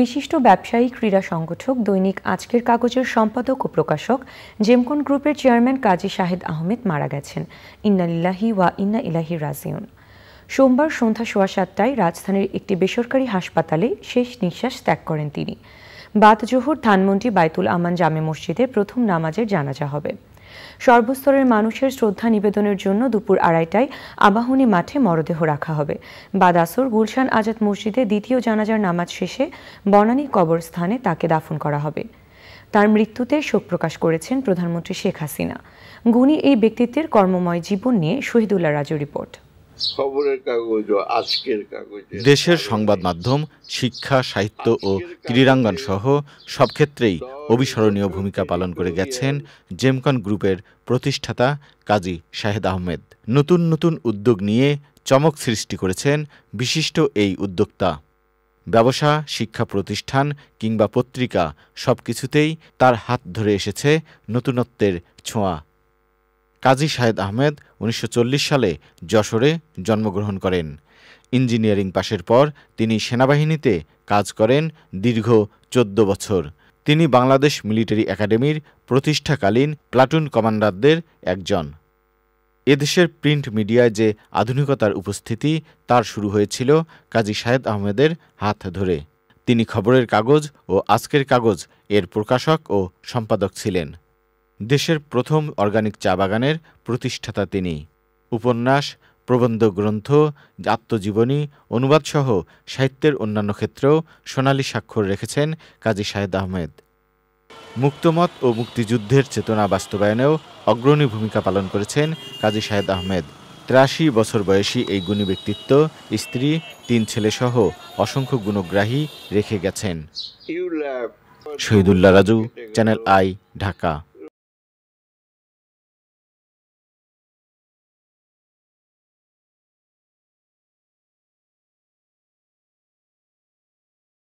বিশিষ্ট ব্যবসায়ী ক্রীড়া সংগঠক দৈনিক আজকের কাগজের সম্পাদক ও প্রকাশক জেমকন গ্রুপের চেয়ারম্যান কাজী শাহেদ আহমেদ মারা গেছেন ইন্নালিল্লাহি ওয়া ইন্না ইলাহি রাজিউন সোমবার সন্ধ্যা সোয়া সাতটায় রাজধানীর একটি বেসরকারি হাসপাতালে শেষ নিঃশ্বাস ত্যাগ করেন তিনি বাতজোহর ধানমন্ডি বাইতুল আমান জামে মসজিদে প্রথম নামাজের জানাজা হবে সর্বস্তরের মানুষের শ্রদ্ধা নিবেদনের জন্য দুপুর আড়াইটায় আবাহনী মাঠে মরদেহ রাখা হবে বাদাসর গুলশান আজাদ মসজিদে দ্বিতীয় জানাজার নামাজ শেষে বনানী কবরস্থানে তাকে দাফন করা হবে তার মৃত্যুতে শোক প্রকাশ করেছেন প্রধানমন্ত্রী শেখ হাসিনা গুণী এই ব্যক্তিত্বের কর্মময় জীবন নিয়ে শহীদুল্লাহ রাজু রিপোর্ট খবরের কাগজ আজকের কাগজ দেশের সংবাদ মাধ্যম শিক্ষা সাহিত্য ও ক্রীড়াঙ্গন সহ সব ক্ষেত্রেই অবিস্মরণীয় ভূমিকা পালন করে গেছেন জেমকন গ্রুপের প্রতিষ্ঠাতা কাজী শাহেদ আহমেদ নতুন নতুন উদ্যোগ নিয়ে চমক সৃষ্টি করেছেন বিশিষ্ট এই উদ্যোক্তা ব্যবসা শিক্ষা প্রতিষ্ঠান কিংবা পত্রিকা সব কিছুতেই তার হাত ধরে এসেছে নতুনত্বের ছোঁয়া কাজী শাহেদ আহমেদ উনিশশো সালে যশোরে জন্মগ্রহণ করেন ইঞ্জিনিয়ারিং পাশের পর তিনি সেনাবাহিনীতে কাজ করেন দীর্ঘ চোদ্দ বছর তিনি বাংলাদেশ মিলিটারি একাডেমির প্রতিষ্ঠাকালীন প্লাটুন কমান্ডারদের একজন এদেশের প্রিন্ট মিডিয়ায় যে আধুনিকতার উপস্থিতি তার শুরু হয়েছিল কাজী শাহেদ আহমেদের হাত ধরে তিনি খবরের কাগজ ও আজকের কাগজ এর প্রকাশক ও সম্পাদক ছিলেন দেশের প্রথম অর্গানিক চা বাগানের প্রতিষ্ঠাতা তিনি উপন্যাস প্রবন্ধ গ্রন্থ আত্মজীবনী অনুবাদসহ সাহিত্যের অন্যান্য ক্ষেত্রেও সোনালি স্বাক্ষর রেখেছেন কাজী শাহেদ আহমেদ মুক্তমত ও মুক্তিযুদ্ধের চেতনা বাস্তবায়নেও অগ্রণী ভূমিকা পালন করেছেন কাজী শাহেদ আহমেদ ত্রাশি বছর বয়সী এই গুণী ব্যক্তিত্ব স্ত্রী তিন ছেলেসহ অসংখ্য গুণগ্রাহী রেখে গেছেন শহীদুল্লাহ রাজু চ্যানেল আই ঢাকা